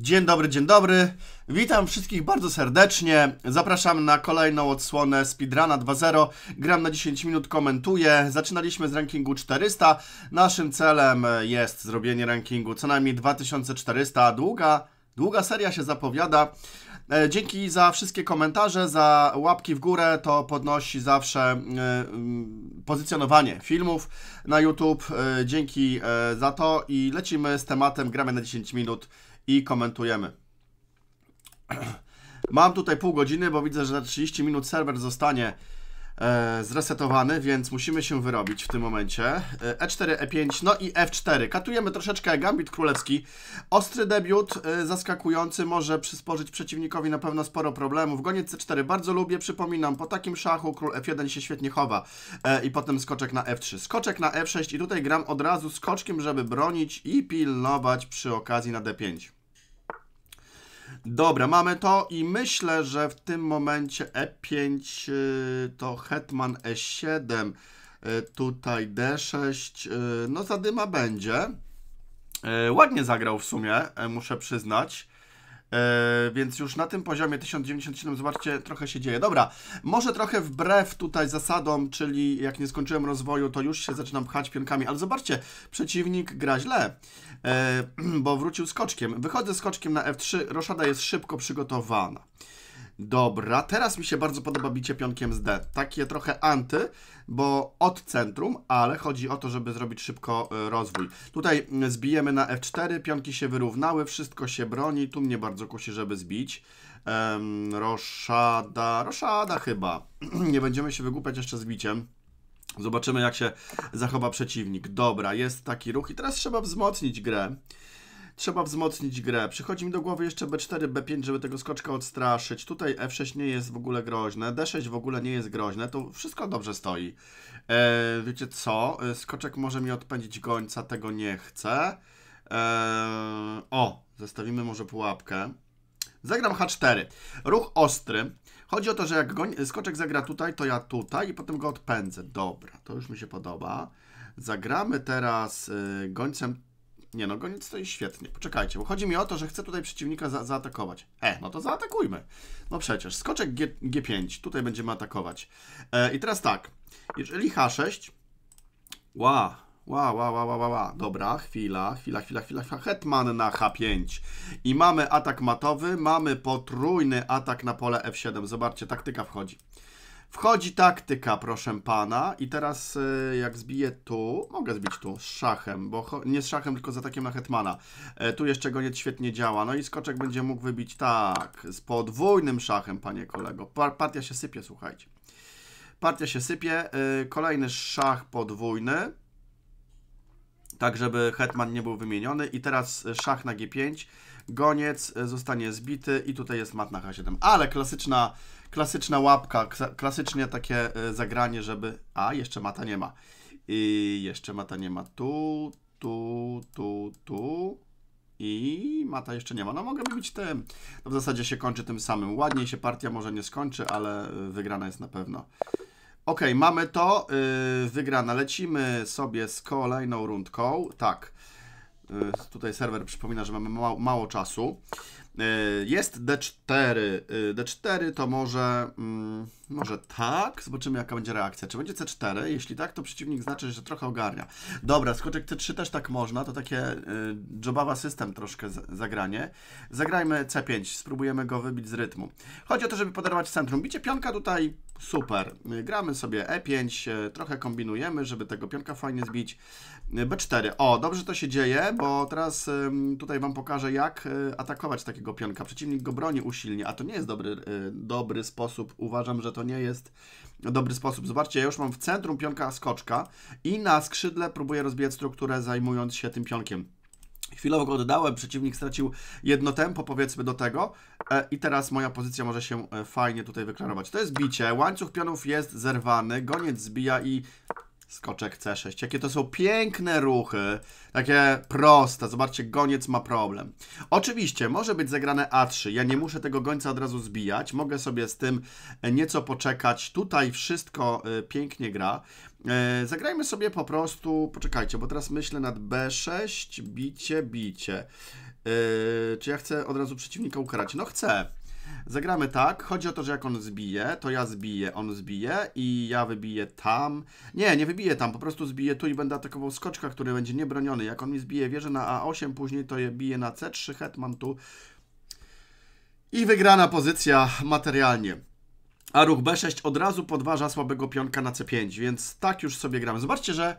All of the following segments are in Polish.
Dzień dobry, dzień dobry. Witam wszystkich bardzo serdecznie. Zapraszam na kolejną odsłonę Speedruna 2.0. Gram na 10 minut, komentuję. Zaczynaliśmy z rankingu 400. Naszym celem jest zrobienie rankingu co najmniej 2400. Długa, długa seria się zapowiada. E, dzięki za wszystkie komentarze, za łapki w górę, to podnosi zawsze e, mm, pozycjonowanie filmów na YouTube. E, dzięki za to i lecimy z tematem gramy na 10 minut i komentujemy. Mam tutaj pół godziny, bo widzę, że za 30 minut serwer zostanie e, zresetowany, więc musimy się wyrobić w tym momencie. E4, E5, e no i F4. Katujemy troszeczkę gambit królewski. Ostry debiut, e, zaskakujący, może przysporzyć przeciwnikowi na pewno sporo problemów. Goniec C4 bardzo lubię, przypominam, po takim szachu król F1 się świetnie chowa. E, I potem skoczek na F3. Skoczek na F6 i tutaj gram od razu skoczkiem, żeby bronić i pilnować przy okazji na D5. Dobra, mamy to i myślę, że w tym momencie E5 y, to hetman E7, y, tutaj D6, y, no zadyma będzie. Ładnie zagrał w sumie, e, muszę przyznać. E, więc już na tym poziomie 1097, zobaczcie, trochę się dzieje. Dobra, może trochę wbrew tutaj zasadom, czyli jak nie skończyłem rozwoju, to już się zaczynam pchać pionkami, ale zobaczcie, przeciwnik gra źle, e, bo wrócił skoczkiem. Wychodzę skoczkiem na F3, roszada jest szybko przygotowana. Dobra, teraz mi się bardzo podoba bicie pionkiem z D. Takie trochę anty, bo od centrum, ale chodzi o to, żeby zrobić szybko e, rozwój. Tutaj zbijemy na F4, pionki się wyrównały, wszystko się broni. Tu mnie bardzo kusi, żeby zbić. Um, roszada, roszada chyba. Nie będziemy się wygłupiać jeszcze z biciem. Zobaczymy, jak się zachowa przeciwnik. Dobra, jest taki ruch i teraz trzeba wzmocnić grę. Trzeba wzmocnić grę. Przychodzi mi do głowy jeszcze B4, B5, żeby tego skoczka odstraszyć. Tutaj F6 nie jest w ogóle groźne. D6 w ogóle nie jest groźne. To wszystko dobrze stoi. E, wiecie co? E, skoczek może mi odpędzić gońca. Tego nie chcę. E, o, zestawimy może pułapkę. Zagram H4. Ruch ostry. Chodzi o to, że jak goń, skoczek zagra tutaj, to ja tutaj i potem go odpędzę. Dobra, to już mi się podoba. Zagramy teraz y, gońcem nie no, goniec stoi świetnie. Poczekajcie, bo chodzi mi o to, że chcę tutaj przeciwnika za zaatakować. E, no to zaatakujmy. No przecież, skoczek G 5 tutaj będziemy atakować. E, I teraz tak, jeżeli H6... Ła, ła, ła, ła, ła, ła, ła, dobra, chwila, chwila, chwila, chwila, hetman na H5. I mamy atak matowy, mamy potrójny atak na pole F7. Zobaczcie, taktyka wchodzi. Wchodzi taktyka, proszę pana. I teraz e, jak zbiję tu, mogę zbić tu z szachem, bo nie z szachem, tylko z atakiem na hetmana. E, tu jeszcze go nie świetnie działa. No i skoczek będzie mógł wybić tak, z podwójnym szachem, panie kolego. Partia się sypie, słuchajcie. Partia się sypie. E, kolejny szach podwójny. Tak, żeby hetman nie był wymieniony. I teraz szach na G5. Goniec zostanie zbity i tutaj jest mat na H7. Ale klasyczna klasyczna łapka, klasycznie takie e, zagranie, żeby... A, jeszcze mata nie ma. I jeszcze mata nie ma tu, tu, tu, tu. I mata jeszcze nie ma. No mogę być tym. No, w zasadzie się kończy tym samym. Ładniej się partia może nie skończy, ale e, wygrana jest na pewno. Ok, mamy to. Yy, wygrana. Lecimy sobie z kolejną rundką. Tak. Yy, tutaj serwer przypomina, że mamy mało, mało czasu. Y, jest D4. Y, D4 to może, mm, może tak. Zobaczymy, jaka będzie reakcja. Czy będzie C4? Jeśli tak, to przeciwnik znaczy, że trochę ogarnia. Dobra, skoczek C3 też tak można. To takie y, jobawa system troszkę zagranie. Zagrajmy C5. Spróbujemy go wybić z rytmu. Chodzi o to, żeby poderwać centrum. Bicie pionka tutaj super. Gramy sobie E5. Trochę kombinujemy, żeby tego pionka fajnie zbić. B4. O, dobrze to się dzieje, bo teraz tutaj Wam pokażę, jak e, atakować takiego pionka. Przeciwnik go broni usilnie, a to nie jest dobry, e, dobry sposób. Uważam, że to nie jest dobry sposób. Zobaczcie, ja już mam w centrum pionka skoczka i na skrzydle próbuję rozbijać strukturę, zajmując się tym pionkiem. Chwilowo go oddałem, przeciwnik stracił jedno tempo powiedzmy do tego e, i teraz moja pozycja może się fajnie tutaj wyklarować. To jest bicie, łańcuch pionów jest zerwany, goniec zbija i Skoczek C6. Jakie to są piękne ruchy. Takie proste. Zobaczcie, goniec ma problem. Oczywiście, może być zagrane A3. Ja nie muszę tego gońca od razu zbijać. Mogę sobie z tym e, nieco poczekać. Tutaj wszystko e, pięknie gra. E, zagrajmy sobie po prostu... Poczekajcie, bo teraz myślę nad B6. Bicie, bicie. Czy ja chcę od razu przeciwnika ukarać? No chcę. Zagramy tak. Chodzi o to, że jak on zbije, to ja zbiję, on zbije i ja wybiję tam. Nie, nie wybiję tam, po prostu zbiję tu i będę atakował skoczka, który będzie niebroniony. Jak on mi zbije wieżę na A8, później to je bije na C3, hetman mam tu. I wygrana pozycja materialnie a ruch B6 od razu podważa słabego pionka na C5, więc tak już sobie gramy. Zobaczcie, że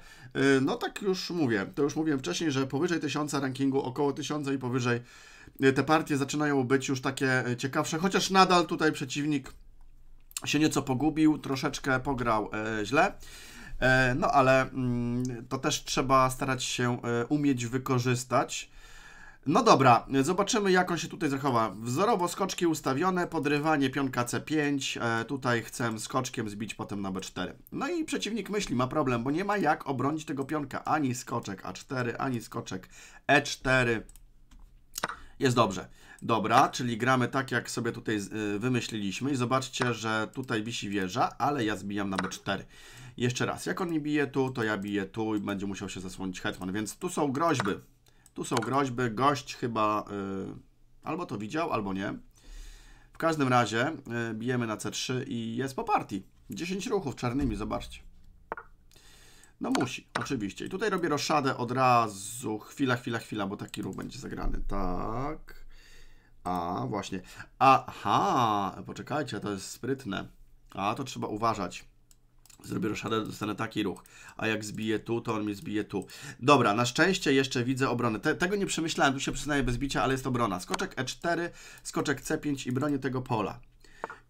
y, no tak już mówię, to już mówiłem wcześniej, że powyżej 1000 rankingu, około 1000 i powyżej y, te partie zaczynają być już takie y, ciekawsze, chociaż nadal tutaj przeciwnik się nieco pogubił, troszeczkę pograł e, źle. E, no ale mm, to też trzeba starać się e, umieć wykorzystać. No dobra, zobaczymy jak on się tutaj zachowa. Wzorowo skoczki ustawione, podrywanie pionka C5, e, tutaj chcę skoczkiem zbić potem na B4. No i przeciwnik myśli, ma problem, bo nie ma jak obronić tego pionka. Ani skoczek A4, ani skoczek E4. Jest dobrze. Dobra, czyli gramy tak jak sobie tutaj e, wymyśliliśmy i zobaczcie, że tutaj wisi wieża, ale ja zbijam na B4. Jeszcze raz, jak on nie bije tu, to ja biję tu i będzie musiał się zasłonić hetman, więc tu są groźby. Tu są groźby. Gość chyba y, albo to widział, albo nie. W każdym razie y, bijemy na C3 i jest po partii. 10 ruchów czarnymi, zobaczcie. No musi, oczywiście. I tutaj robię roszadę od razu. Chwila, chwila, chwila, bo taki ruch będzie zagrany. Tak. A, właśnie. Aha, poczekajcie, to jest sprytne. A, to trzeba uważać. Zrobię roszadę, dostanę taki ruch. A jak zbije tu, to on mnie zbije tu. Dobra, na szczęście jeszcze widzę obronę. Te, tego nie przemyślałem, tu się przyznaję bez bicia, ale jest obrona. Skoczek E4, skoczek C5 i bronię tego pola.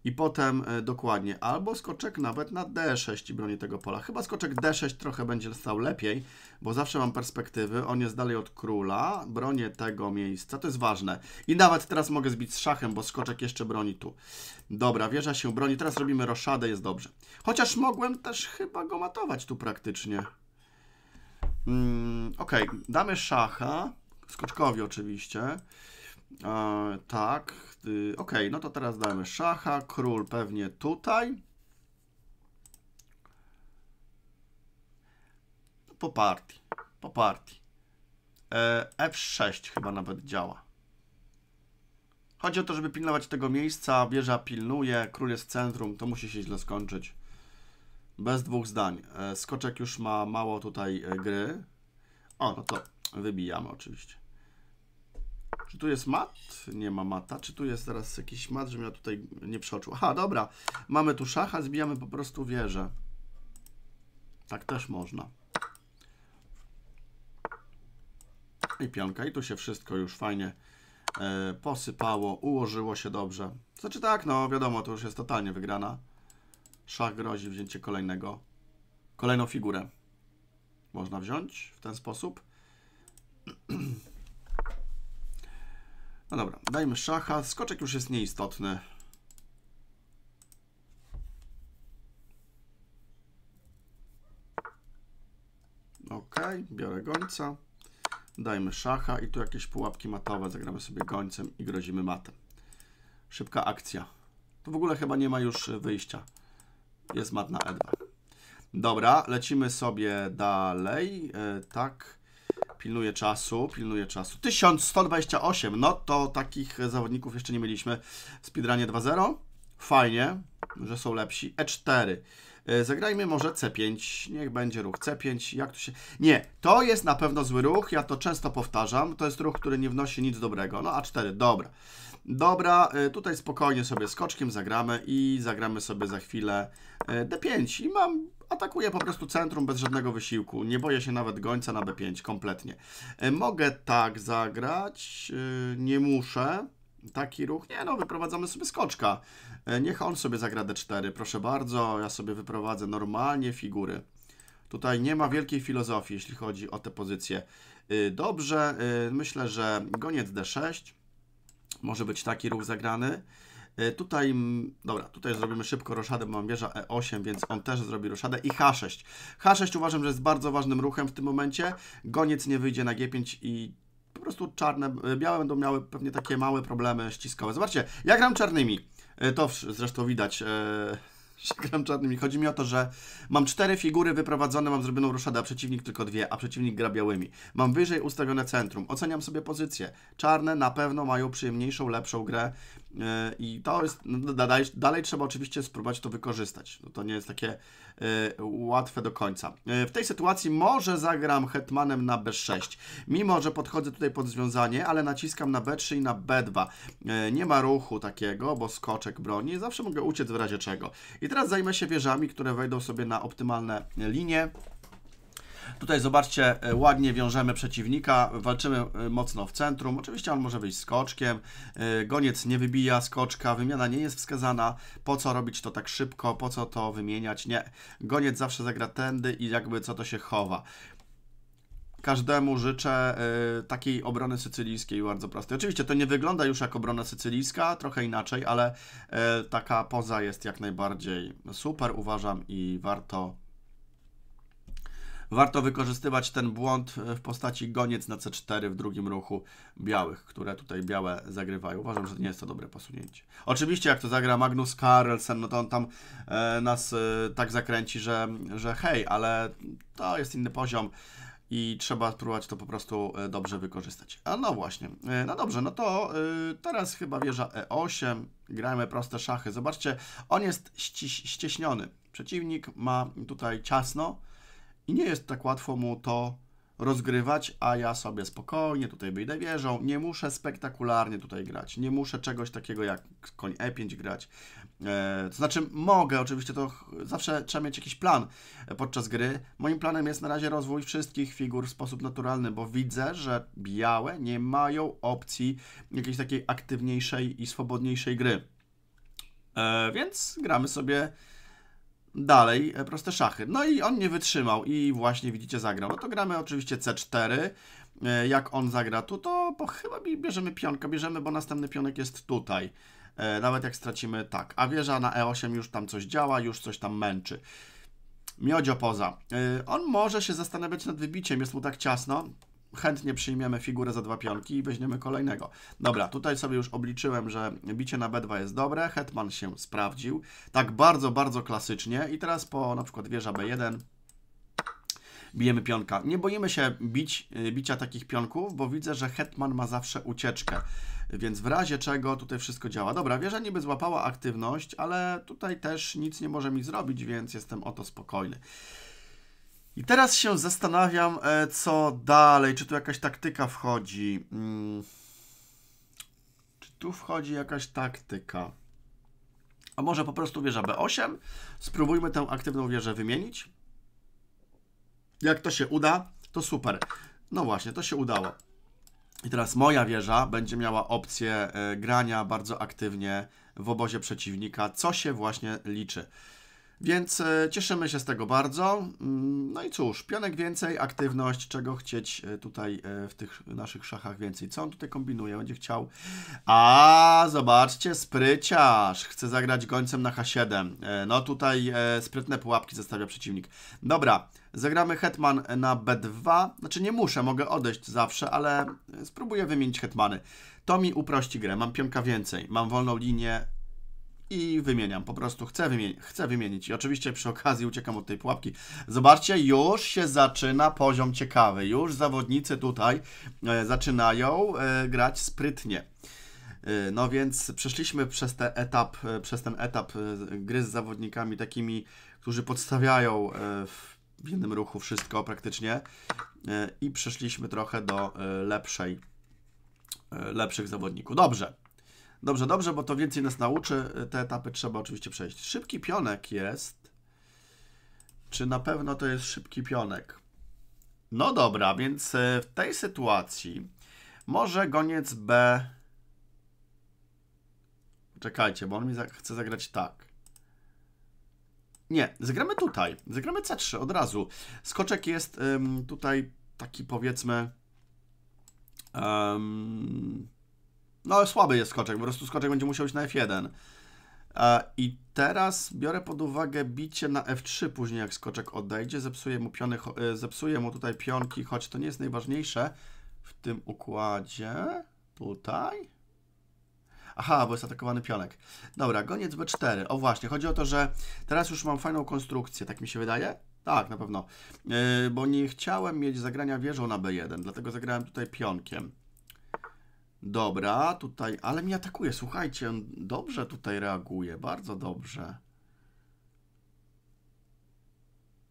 I potem e, dokładnie albo skoczek nawet na D6 i broni tego pola. Chyba skoczek D6 trochę będzie stał lepiej, bo zawsze mam perspektywy. On jest dalej od króla, bronię tego miejsca, to jest ważne. I nawet teraz mogę zbić z szachem, bo skoczek jeszcze broni tu. Dobra, wieża się broni, teraz robimy roszadę, jest dobrze. Chociaż mogłem też chyba go matować tu praktycznie. Mm, ok, damy szacha, skoczkowi oczywiście. E, tak, y, ok, no to teraz dajemy szacha, król pewnie tutaj. Po partii, po partii. E, F6 chyba nawet działa. Chodzi o to, żeby pilnować tego miejsca, wieża pilnuje, król jest w centrum, to musi się źle skończyć. Bez dwóch zdań. E, skoczek już ma mało tutaj e, gry. O, no to wybijamy oczywiście. Czy tu jest mat? Nie ma mata. Czy tu jest teraz jakiś mat, żebym ja tutaj nie przeoczył? Aha, dobra. Mamy tu szacha, zbijamy po prostu wieżę. Tak też można. I pionka. I tu się wszystko już fajnie e, posypało, ułożyło się dobrze. Znaczy tak, no wiadomo, to już jest totalnie wygrana. Szach grozi wzięcie kolejnego. Kolejną figurę. Można wziąć w ten sposób. No dobra, dajmy szacha. Skoczek już jest nieistotny. Ok, biorę gońca. Dajmy szacha i tu jakieś pułapki matowe. Zagramy sobie gońcem i grozimy matem. Szybka akcja. Tu w ogóle chyba nie ma już y, wyjścia. Jest mat na E2. Dobra, lecimy sobie dalej. Yy, tak pilnuje czasu, pilnuje czasu. 1128, no to takich zawodników jeszcze nie mieliśmy w speedrunie 2.0. Fajnie, że są lepsi. E4. E, zagrajmy może C5, niech będzie ruch C5, jak tu się... Nie, to jest na pewno zły ruch, ja to często powtarzam, to jest ruch, który nie wnosi nic dobrego. No A4, dobra. Dobra, e, tutaj spokojnie sobie skoczkiem zagramy i zagramy sobie za chwilę e, D5 i mam Atakuje po prostu centrum bez żadnego wysiłku. Nie boję się nawet gońca na B5, kompletnie. E, mogę tak zagrać, e, nie muszę. Taki ruch, nie no, wyprowadzamy sobie skoczka. E, niech on sobie zagra D4, proszę bardzo. Ja sobie wyprowadzę normalnie figury. Tutaj nie ma wielkiej filozofii, jeśli chodzi o te pozycje. Dobrze, myślę, że goniec D6 może być taki ruch zagrany. E, tutaj, dobra, tutaj zrobimy szybko roszadę, bo mam wieża E8, więc on też zrobi roszadę i H6. H6 uważam, że jest bardzo ważnym ruchem w tym momencie. Goniec nie wyjdzie na G5 i po prostu czarne, e, białe będą miały pewnie takie małe problemy ściskowe. Zobaczcie, ja gram czarnymi. E, to zresztą widać gram czarnymi. Chodzi mi o to, że mam cztery figury wyprowadzone, mam zrobioną roszadę, a przeciwnik tylko dwie, a przeciwnik gra białymi. Mam wyżej ustawione centrum, oceniam sobie pozycję. Czarne na pewno mają przyjemniejszą, lepszą grę E, I to jest, no, dalej, dalej, trzeba oczywiście spróbować to wykorzystać. No, to nie jest takie e, łatwe do końca. E, w tej sytuacji może zagram hetmanem na b6, mimo że podchodzę tutaj pod związanie, ale naciskam na b3 i na b2. nie ma ruchu takiego, bo skoczek broni, zawsze mogę uciec w razie czego. I teraz zajmę się wieżami, które wejdą sobie na optymalne linie. Tutaj zobaczcie, e, ładnie wiążemy przeciwnika, walczymy e, mocno w centrum. Oczywiście on może wyjść skoczkiem, e, goniec nie wybija skoczka, wymiana nie jest wskazana. Po co robić to tak szybko, po co to wymieniać? Nie, goniec zawsze zagra tędy i jakby co to się chowa każdemu życzę y, takiej obrony sycylijskiej bardzo prostej. Oczywiście to nie wygląda już jak obrona sycylijska, trochę inaczej, ale y, taka poza jest jak najbardziej super, uważam i warto warto wykorzystywać ten błąd e, w postaci goniec na C4 w drugim ruchu białych, które tutaj białe zagrywają. Uważam, że nie jest to dobre posunięcie. Oczywiście jak to zagra Magnus Carlsen, no to on tam e, nas e, tak zakręci, że, że hej, ale to jest inny poziom i trzeba spróbować to po prostu e, dobrze wykorzystać. A no właśnie, e, no dobrze, no to teraz chyba wieża E8, grajmy proste szachy. Zobaczcie, on jest ściśniony. Przeciwnik ma tutaj ciasno, i nie jest tak łatwo mu to rozgrywać, a ja sobie spokojnie tutaj wyjdę wieżą, nie muszę spektakularnie tutaj grać, nie muszę czegoś takiego jak koń e5 grać, e, to znaczy mogę, oczywiście to zawsze trzeba mieć jakiś plan e, podczas gry, moim planem jest na razie rozwój wszystkich figur w sposób naturalny, bo widzę, że białe nie mają opcji jakiejś takiej aktywniejszej i swobodniejszej gry, e, więc gramy sobie Dalej, e, proste szachy. No i on nie wytrzymał i właśnie widzicie zagrał. No to gramy oczywiście C4. E, jak on zagra tu, to bo chyba bierzemy pionka, bierzemy, bo następny pionek jest tutaj. E, nawet jak stracimy, tak. A wieża na E8 już tam coś działa, już coś tam męczy. Miodzio poza. On może się zastanawiać nad wybiciem, jest mu tak ciasno chętnie przyjmiemy figurę za dwa pionki i weźmiemy kolejnego. Dobra, tutaj sobie już obliczyłem, że bicie na B2 jest dobre, hetman się sprawdził, tak bardzo, bardzo klasycznie i teraz po na przykład wieża B1 bijemy pionka. Nie boimy się bić, y, bicia takich pionków, bo widzę, że hetman ma zawsze ucieczkę, więc w razie czego tutaj wszystko działa. Dobra, wieża niby złapała aktywność, ale tutaj też nic nie może mi zrobić, więc jestem o to spokojny. I teraz się zastanawiam, e, co dalej. Czy tu jakaś taktyka wchodzi? Hmm. Czy tu wchodzi jakaś taktyka? A może po prostu wieża B8? Spróbujmy tę aktywną wieżę wymienić. Jak to się uda, to super. No właśnie, to się udało. I teraz moja wieża będzie miała opcję e, grania bardzo aktywnie w obozie przeciwnika, co się właśnie liczy. Więc e, cieszymy się z tego bardzo. Mm, no i cóż, pionek więcej, aktywność, czego chcieć e, tutaj e, w tych naszych szachach więcej. Co on tutaj kombinuje? Będzie chciał... A, zobaczcie, spryciarz. Chce zagrać gońcem na H7. No tutaj sprytne pułapki zostawia przeciwnik. Dobra, zagramy hetman na B2. Znaczy nie muszę, mogę odejść zawsze, ale spróbuję wymienić hetmany. To mi uprości grę. Mam pionka więcej, mam wolną linię, i wymieniam. Po prostu chcę, wymieni chcę wymienić. I oczywiście przy okazji uciekam od tej pułapki. Zobaczcie, już się zaczyna poziom ciekawy. Już zawodnicy tutaj e, zaczynają e, grać sprytnie. E, no więc przeszliśmy przez, te etap, e, przez ten etap e, gry z zawodnikami takimi, którzy podstawiają e, w jednym ruchu wszystko praktycznie i przeszliśmy trochę do lepszej, lepszych zawodników. Dobrze. Dobrze, dobrze, bo to więcej nas nauczy. Te etapy trzeba oczywiście przejść. Szybki pionek jest. Czy na pewno to jest szybki pionek? No dobra, więc e, w tej sytuacji może goniec B... Czekajcie, bo on mi chce zagrać tak. Nie, zagramy tutaj. Zagramy C3 od razu. Skoczek jest ym, tutaj taki powiedzmy... No, słaby jest skoczek, po prostu skoczek będzie musiał iść na F1. I teraz biorę pod uwagę bicie na F3 później, jak skoczek odejdzie. Zepsuję mu, piony, e, zepsuję mu tutaj pionki, choć to nie jest najważniejsze w tym układzie. Tutaj. Aha, bo jest atakowany pionek. Dobra, goniec B4. O właśnie, chodzi o to, że teraz już mam fajną konstrukcję, tak mi się wydaje. Tak, na pewno. Yy, bo nie chciałem mieć zagrania wieżą na B1, dlatego zagrałem tutaj pionkiem. Dobra, tutaj, ale mnie atakuje, słuchajcie, on dobrze tutaj reaguje, bardzo dobrze.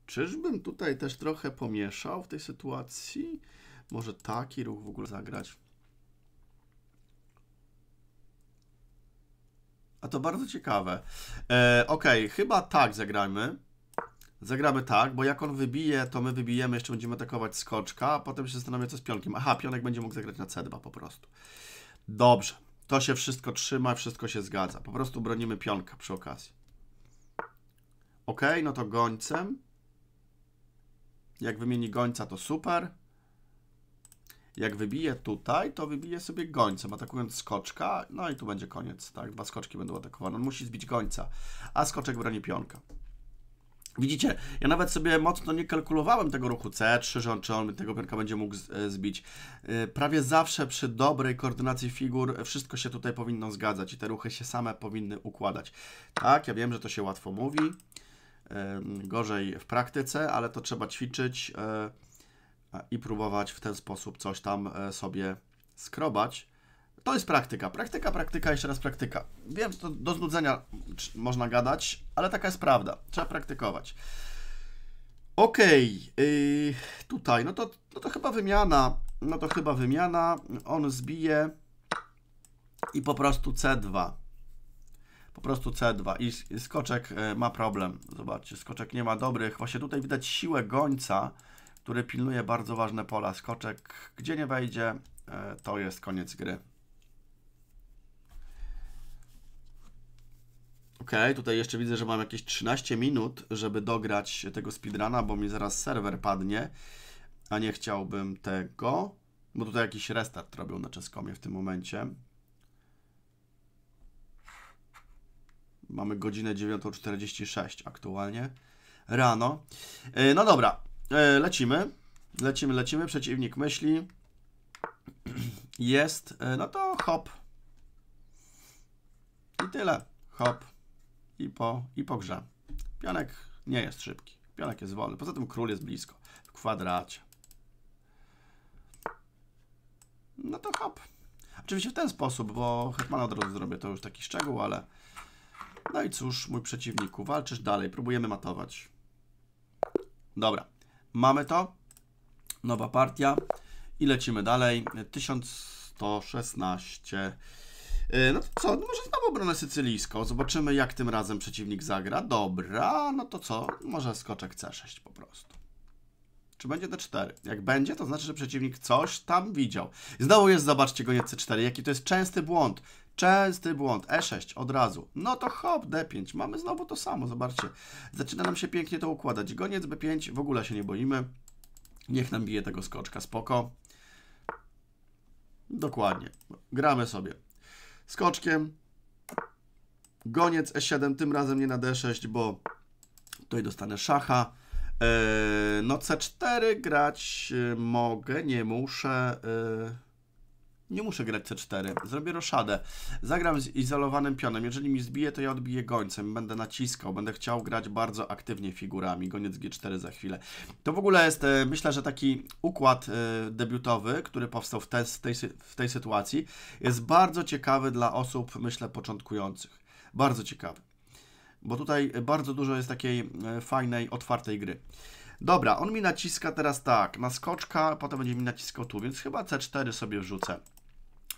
Czyżbym tutaj też trochę pomieszał w tej sytuacji? Może taki ruch w ogóle zagrać? A to bardzo ciekawe. E, ok, chyba tak zagrajmy. Zagramy tak, bo jak on wybije, to my wybijemy, jeszcze będziemy atakować skoczka, a potem się zastanawiam, co z pionkiem. Aha, pionek będzie mógł zagrać na C2 po prostu. Dobrze. To się wszystko trzyma, wszystko się zgadza. Po prostu bronimy pionka przy okazji. Ok, no to gońcem. Jak wymieni gońca, to super. Jak wybije tutaj, to wybije sobie gońcem, atakując skoczka. No i tu będzie koniec, tak? Dwa skoczki będą atakowane. On musi zbić gońca, a skoczek broni pionka. Widzicie, ja nawet sobie mocno nie kalkulowałem tego ruchu C3, że on, czy on tego pionka będzie mógł e, zbić. E, prawie zawsze przy dobrej koordynacji figur wszystko się tutaj powinno zgadzać i te ruchy się same powinny układać. Tak, ja wiem, że to się łatwo mówi, gorzej w praktyce, ale to trzeba ćwiczyć e, i próbować w ten sposób coś tam sobie skrobać to jest praktyka. Praktyka, praktyka, jeszcze raz praktyka. Wiem, to do znudzenia można gadać, ale taka jest prawda. Trzeba praktykować. Okej, okay, yy, tutaj, no to, no to chyba wymiana, no to chyba wymiana, on zbije i po prostu C2. Po prostu C2 i, i skoczek y, ma problem, zobaczcie, skoczek nie ma dobrych, właśnie tutaj widać siłę gońca, który pilnuje bardzo ważne pola, skoczek gdzie nie wejdzie, y, to jest koniec gry. OK, tutaj jeszcze widzę, że mam jakieś 13 minut, żeby dograć tego speedruna, bo mi zaraz serwer padnie, a nie chciałbym tego, bo tutaj jakiś restart robią na czeskomie w tym momencie. Mamy godzinę 9.46 aktualnie rano. E, no dobra, e, lecimy, lecimy, lecimy, przeciwnik myśli, jest, e, no to hop. I tyle, hop i po, i po grze. Pionek nie jest szybki. Pionek jest wolny. Poza tym król jest blisko. W kwadracie. No to hop. Oczywiście w ten sposób, bo hetmana od razu zrobię. To już taki szczegół, ale... No i cóż, mój przeciwniku, walczysz dalej. Próbujemy matować. Dobra. Mamy to. Nowa partia. I lecimy dalej. 1116. E, no to co, no może znowu obronę sycylijską. Zobaczymy, jak tym razem przeciwnik zagra. Dobra, no to co? Może skoczek C6 po prostu. Czy będzie D4? Jak będzie, to znaczy, że przeciwnik coś tam widział. Znowu jest, zobaczcie, goniec C4. Jaki to jest częsty błąd. Częsty błąd. E6 od razu. No to hop, D5. Mamy znowu to samo, zobaczcie. Zaczyna nam się pięknie to układać. Goniec B5, w ogóle się nie boimy. Niech nam bije tego skoczka, spoko. Dokładnie. Gramy sobie skoczkiem. Goniec E7, tym razem nie na D6, bo tutaj dostanę szacha. E, no C4 grać e, mogę, nie muszę. E, nie muszę grać C4. Zrobię roszadę. Zagram z izolowanym pionem. Jeżeli mi zbije, to ja odbiję gońcem. Będę naciskał. Będę chciał grać bardzo aktywnie figurami. Goniec G4 za chwilę. To w ogóle jest, e, myślę, że taki układ e, debiutowy, który powstał w, te, tej, w tej sytuacji, jest bardzo ciekawy dla osób, myślę, początkujących. Bardzo ciekawy. Bo tutaj bardzo dużo jest takiej e, fajnej, otwartej gry. Dobra, on mi naciska teraz tak, na skoczka, potem będzie mi naciskał tu, więc chyba C4 sobie wrzucę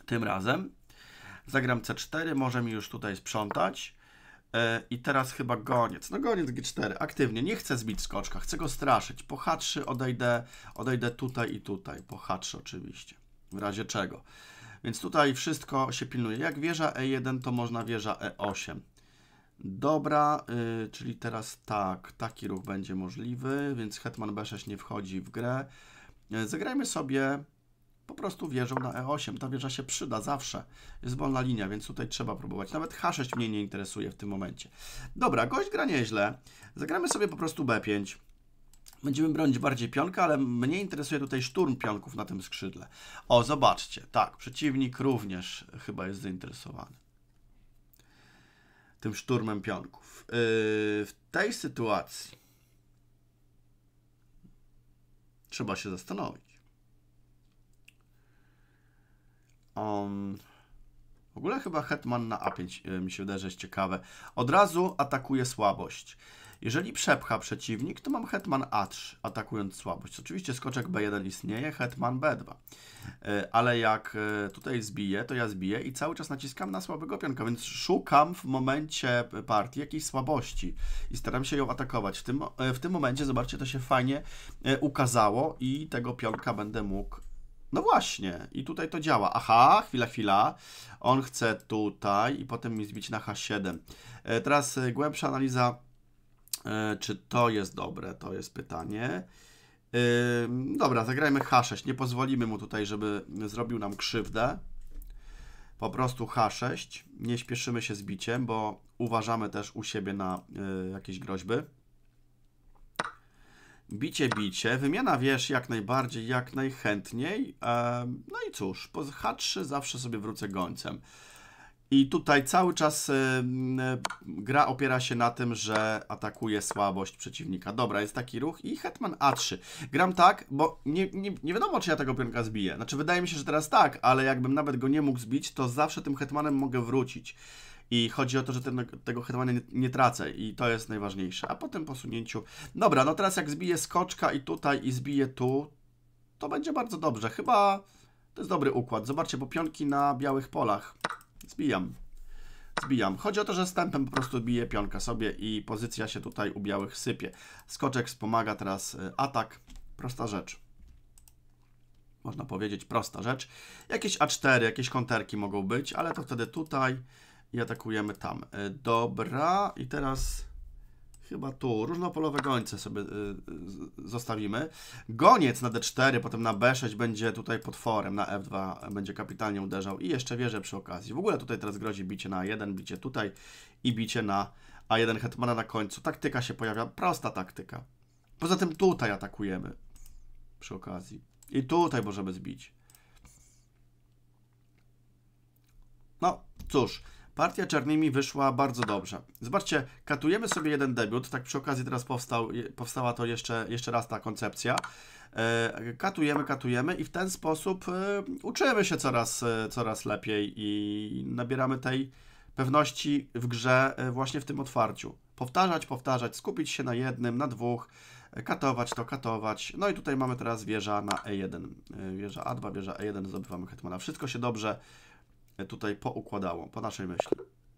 tym razem. Zagram C4, może mi już tutaj sprzątać. E, I teraz chyba goniec. No goniec G4, aktywnie. Nie chcę zbić skoczka, chcę go straszyć. Po H3 odejdę, odejdę tutaj i tutaj. Po H3 oczywiście. W razie czego. Więc tutaj wszystko się pilnuje. Jak wieża E1, to można wieża E8. Dobra, y, czyli teraz tak, taki ruch będzie możliwy, więc hetman B6 nie wchodzi w grę. E, zagrajmy sobie po prostu wieżą na E8. Ta wieża się przyda zawsze. Jest wolna linia, więc tutaj trzeba próbować. Nawet H6 mnie nie interesuje w tym momencie. Dobra, gość gra nieźle. Zagramy sobie po prostu B5. Będziemy bronić bardziej pionka, ale mnie interesuje tutaj szturm pionków na tym skrzydle. O, zobaczcie. Tak, przeciwnik również chyba jest zainteresowany tym szturmem pionków. Yy, w tej sytuacji trzeba się zastanowić. On... W ogóle chyba Hetman na A5 y, mi się wydaje, że jest ciekawe. Od razu atakuje słabość. Jeżeli przepcha przeciwnik, to mam Hetman A3, atakując słabość. Oczywiście skoczek B1 istnieje, Hetman B2. Y, ale jak y, tutaj zbiję, to ja zbiję i cały czas naciskam na słabego pionka, więc szukam w momencie partii jakiejś słabości i staram się ją atakować. W tym, w tym momencie, zobaczcie, to się fajnie ukazało i tego pionka będę mógł no właśnie, i tutaj to działa. Aha, chwila, chwila. On chce tutaj i potem mi zbić na H7. E, teraz e, głębsza analiza, e, czy to jest dobre, to jest pytanie. Dobra, zagrajmy H6. Nie pozwolimy mu tutaj, żeby zrobił nam krzywdę. Po prostu H6. Nie śpieszymy się z biciem, bo uważamy też u siebie na jakieś groźby. Bicie, bicie. Wymiana wiesz jak najbardziej, jak najchętniej. No i cóż, po H3 zawsze sobie wrócę gońcem. I tutaj cały czas gra opiera się na tym, że atakuje słabość przeciwnika. Dobra, jest taki ruch i Hetman A3. Gram tak, bo nie, nie, nie wiadomo, czy ja tego pionka zbiję. Znaczy, wydaje mi się, że teraz tak, ale jakbym nawet go nie mógł zbić, to zawsze tym Hetmanem mogę wrócić. I chodzi o to, że ten, tego hetmana nie, nie, tracę i to jest najważniejsze. A po tym posunięciu... Dobra, no teraz jak zbiję skoczka i tutaj i zbiję tu, to będzie bardzo dobrze. Chyba to jest dobry układ. Zobaczcie, bo pionki na białych polach. Zbijam. Zbijam. Chodzi o to, że stępem po prostu bije pionka sobie i pozycja się tutaj u białych sypie. Skoczek wspomaga teraz y, atak. Prosta rzecz można powiedzieć, prosta rzecz. Jakieś A4, jakieś konterki mogą być, ale to wtedy tutaj i atakujemy tam. E, dobra, i teraz chyba tu, różnopolowe gońce sobie e, zostawimy. Goniec na D4, potem na B6 będzie tutaj potworem, na F2 będzie kapitalnie uderzał i jeszcze wieże przy okazji. W ogóle tutaj teraz grozi bicie na A1, bicie tutaj i bicie na A1 Hetmana na końcu. Taktyka się pojawia, prosta taktyka. Poza tym tutaj atakujemy przy okazji. I tutaj możemy zbić. No, cóż, Partia czarnymi wyszła bardzo dobrze. Zobaczcie, katujemy sobie jeden debiut, tak przy okazji teraz powstał, powstała to jeszcze, jeszcze raz ta koncepcja. E, katujemy, katujemy i w ten sposób e, uczymy się coraz, e, coraz lepiej i nabieramy tej pewności w grze właśnie w tym otwarciu. Powtarzać, powtarzać, skupić się na jednym, na dwóch, katować to, katować. No i tutaj mamy teraz wieża na E1. Wieża A2, wieża E1, zdobywamy hetmana. Wszystko się dobrze tutaj poukładało, po naszej myśli.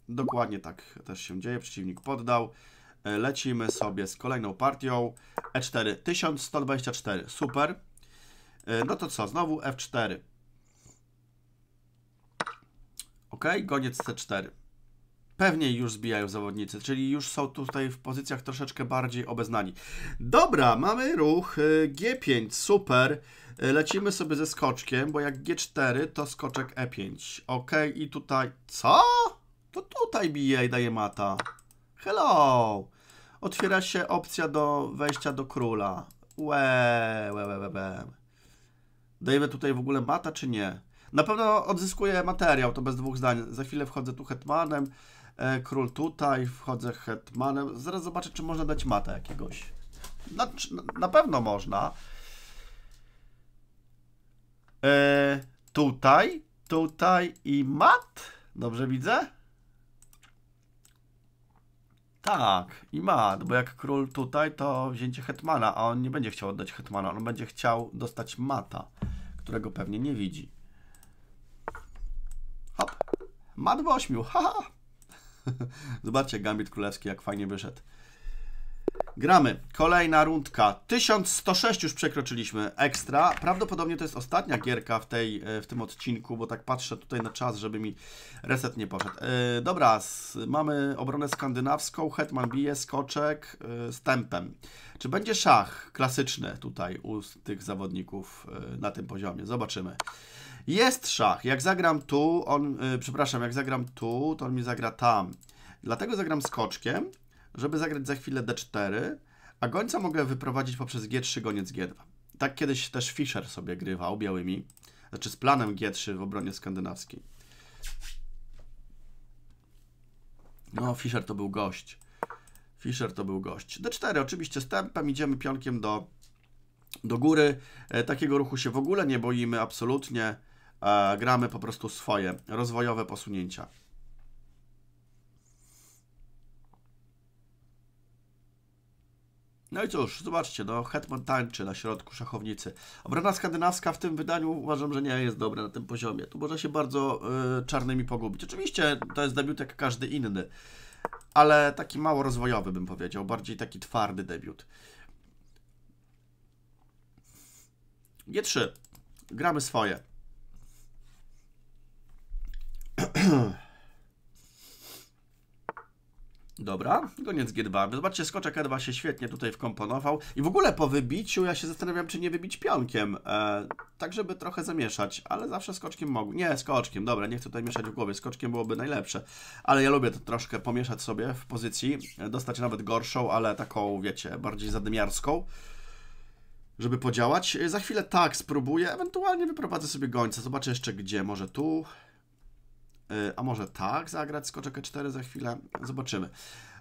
Dokładnie tak też się dzieje, przeciwnik poddał. E, lecimy sobie z kolejną partią. E4, 1124, super. E, no to co, znowu F4. Ok, goniec C4. Pewnie już zbijają zawodnicy, czyli już są tutaj w pozycjach troszeczkę bardziej obeznani. Dobra, mamy ruch e, G5, super. E, lecimy sobie ze skoczkiem, bo jak G4 to skoczek E5. Ok, i tutaj... Co? To tutaj bije i daje mata. Hello! Otwiera się opcja do wejścia do króla. Łe, łe, łe, łe, łe. Dajemy tutaj w ogóle mata, czy nie? Na pewno odzyskuję materiał, to bez dwóch zdań. Za chwilę wchodzę tu hetmanem, e, król tutaj, wchodzę hetmanem. Zaraz zobaczę, czy można dać mata jakiegoś. Na, na pewno można. E, tutaj, tutaj i mat. Dobrze widzę? Tak, i mat, bo jak król tutaj, to wzięcie hetmana, a on nie będzie chciał oddać hetmana, on będzie chciał dostać mata, którego pewnie nie widzi. Hop. Mat w ośmiu, haha. Zobaczcie, Gambit Królewski, jak fajnie wyszedł. Gramy. Kolejna rundka. 1106 już przekroczyliśmy. Ekstra. Prawdopodobnie to jest ostatnia gierka w, tej, e, w tym odcinku, bo tak patrzę tutaj na czas, żeby mi reset nie poszedł. Yy, dobra, z, mamy obronę skandynawską. Hetman bije skoczek yy, z tempem. Czy będzie szach klasyczny tutaj u tych zawodników na tym poziomie? Zobaczymy. Jest szach. Jak zagram tu, on, przepraszam, jak zagram tu, to on mi zagra tam. Dlatego zagram skoczkiem żeby zagrać za chwilę d4, a gońca mogę wyprowadzić poprzez g3, goniec g2. Tak kiedyś też Fischer sobie grywał białymi, znaczy z planem g3 w obronie skandynawskiej. No, Fischer to był gość. Fischer to był gość. D4 oczywiście z tempem, idziemy pionkiem do, do góry. E, takiego ruchu się w ogóle nie boimy, absolutnie. E, gramy po prostu swoje rozwojowe posunięcia. No i cóż, zobaczcie, no Hetman tańczy na środku szachownicy. Obrona skandynawska w tym wydaniu uważam, że nie jest dobra na tym poziomie. Tu można się bardzo y, czarnymi pogubić. Oczywiście to jest debiut jak każdy inny, ale taki mało rozwojowy bym powiedział, bardziej taki twardy debiut. G3. Gramy swoje. Dobra, goniec G2. Zobaczcie, skoczek E2 się świetnie tutaj wkomponował. I w ogóle po wybiciu ja się zastanawiam, czy nie wybić pionkiem. E, tak, żeby trochę zamieszać, ale zawsze skoczkiem mogłem. Nie, skoczkiem, dobra, nie chcę tutaj mieszać w głowie. Skoczkiem byłoby najlepsze. Ale ja lubię to troszkę pomieszać sobie w pozycji. E, dostać nawet gorszą, ale taką, wiecie, bardziej zadymiarską żeby podziałać. E, za chwilę tak, spróbuję, ewentualnie wyprowadzę sobie gońca, zobaczę jeszcze gdzie, może tu, Y, a może tak zagrać skoczek 4 e za chwilę? Zobaczymy.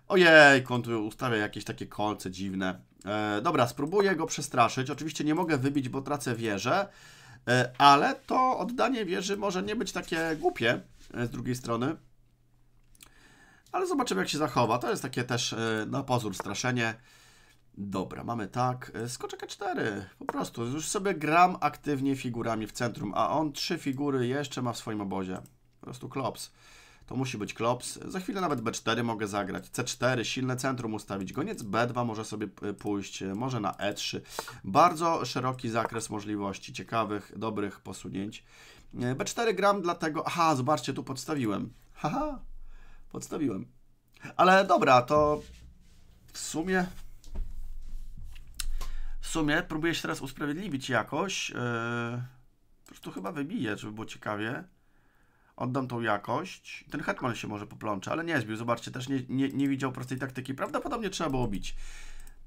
Ojej, on tu ustawia jakieś takie kolce dziwne. E, dobra, spróbuję go przestraszyć. Oczywiście nie mogę wybić, bo tracę wieżę, e, ale to oddanie wieży może nie być takie głupie z drugiej strony. Ale zobaczymy, jak się zachowa. To jest takie też na pozór straszenie. Dobra, mamy tak. Skoczek 4 Po prostu. Już sobie gram aktywnie figurami w centrum, a on trzy figury jeszcze ma w swoim obozie. Po prostu klops. To musi być klops. Za chwilę nawet B4 mogę zagrać. C4, silne centrum ustawić. Goniec B2 może sobie pójść, może na E3. Bardzo szeroki zakres możliwości, ciekawych, dobrych posunięć. E, B4 gram dlatego... Aha, zobaczcie, tu podstawiłem. Haha, podstawiłem. Ale dobra, to w sumie... W sumie próbuję się teraz usprawiedliwić jakoś. Yy, po prostu chyba wybiję, żeby było ciekawie oddam tą jakość. Ten hetman się może poplącze, ale nie zbił. Zobaczcie, też nie, nie, nie widział prostej taktyki. Prawdopodobnie trzeba było bić.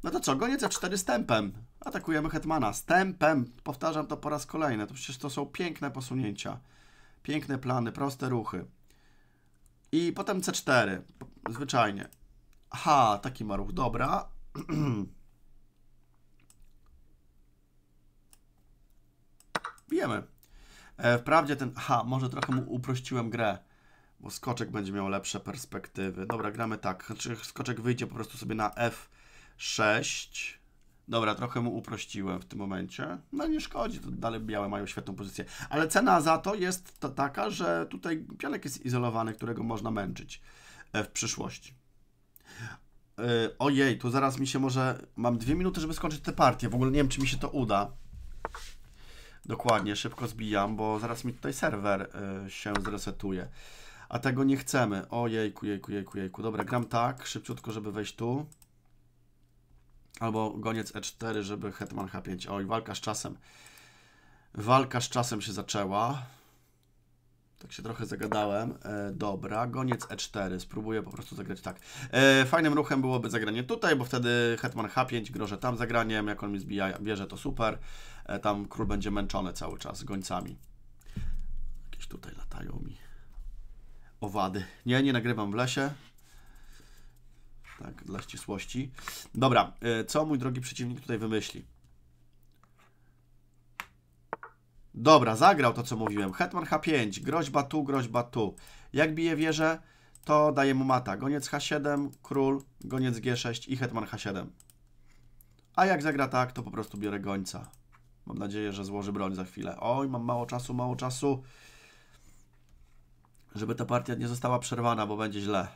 No to co, goniec C4 stępem. Atakujemy hetmana. Stępem. Powtarzam to po raz kolejny. To przecież to są piękne posunięcia. Piękne plany, proste ruchy. I potem C4. Zwyczajnie. Ha, taki ma ruch. Dobra. Bijemy. E, wprawdzie ten... Ha, może trochę mu uprościłem grę, bo skoczek będzie miał lepsze perspektywy. Dobra, gramy tak. Znaczy skoczek wyjdzie po prostu sobie na F6. Dobra, trochę mu uprościłem w tym momencie. No nie szkodzi, to dalej białe mają świetną pozycję. Ale cena za to jest to taka, że tutaj pionek jest izolowany, którego można męczyć e, w przyszłości. Yy, ojej, tu zaraz mi się może... Mam dwie minuty, żeby skończyć tę partię. W ogóle nie wiem, czy mi się to uda. Dokładnie, szybko zbijam, bo zaraz mi tutaj serwer y, się zresetuje. A tego nie chcemy. O jejku, jejku, jejku, jejku. Dobra, gram tak, szybciutko, żeby wejść tu. Albo goniec E4, żeby hetman H5. Oj, walka z czasem. Walka z czasem się zaczęła. Tak się trochę zagadałem. E, dobra, goniec E4. Spróbuję po prostu zagrać tak. E, fajnym ruchem byłoby zagranie tutaj, bo wtedy hetman H5 grożę tam zagraniem. Jak on mi zbija, bierze to super. E, tam król będzie męczony cały czas gońcami. Jakieś tutaj latają mi owady. Nie, nie nagrywam w lesie. Tak, dla ścisłości. Dobra, e, co mój drogi przeciwnik tutaj wymyśli? Dobra, zagrał to, co mówiłem. Hetman H5, groźba tu, groźba tu. Jak bije wieżę, to daje mu mata. Goniec H7, król, goniec G6 i hetman H7. A jak zagra tak, to po prostu biorę gońca. Mam nadzieję, że złoży broń za chwilę. Oj, mam mało czasu, mało czasu. Żeby ta partia nie została przerwana, bo będzie źle.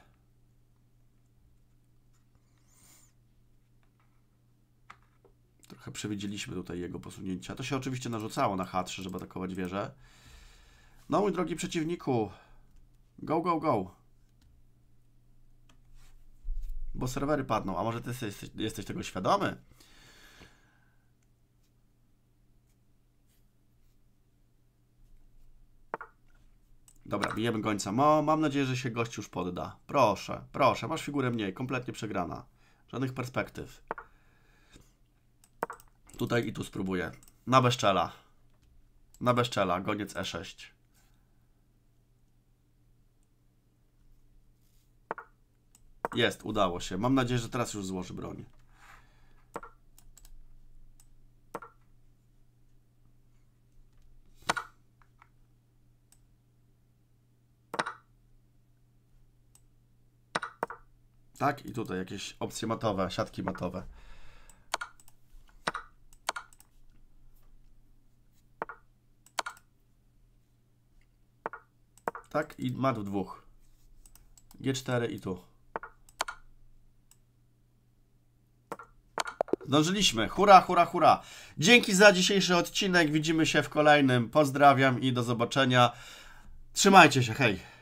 Trochę przewidzieliśmy tutaj jego posunięcia. To się oczywiście narzucało na H3, żeby atakować wieżę. No, mój drogi przeciwniku. Go, go, go. Bo serwery padną. A może ty jesteś, jesteś tego świadomy? Dobra, bijemy gońca. Mo, mam nadzieję, że się gość już podda. Proszę, proszę, masz figurę mniej, kompletnie przegrana. Żadnych perspektyw. Tutaj i tu spróbuję. Na bezczela. Na bezczela, goniec E6. Jest, udało się. Mam nadzieję, że teraz już złoży broń. Tak, i tutaj jakieś opcje matowe, siatki matowe. tak? I mat w dwóch. G4 i tu. Zdążyliśmy. Hura, hura, hura. Dzięki za dzisiejszy odcinek. Widzimy się w kolejnym. Pozdrawiam i do zobaczenia. Trzymajcie się. Hej.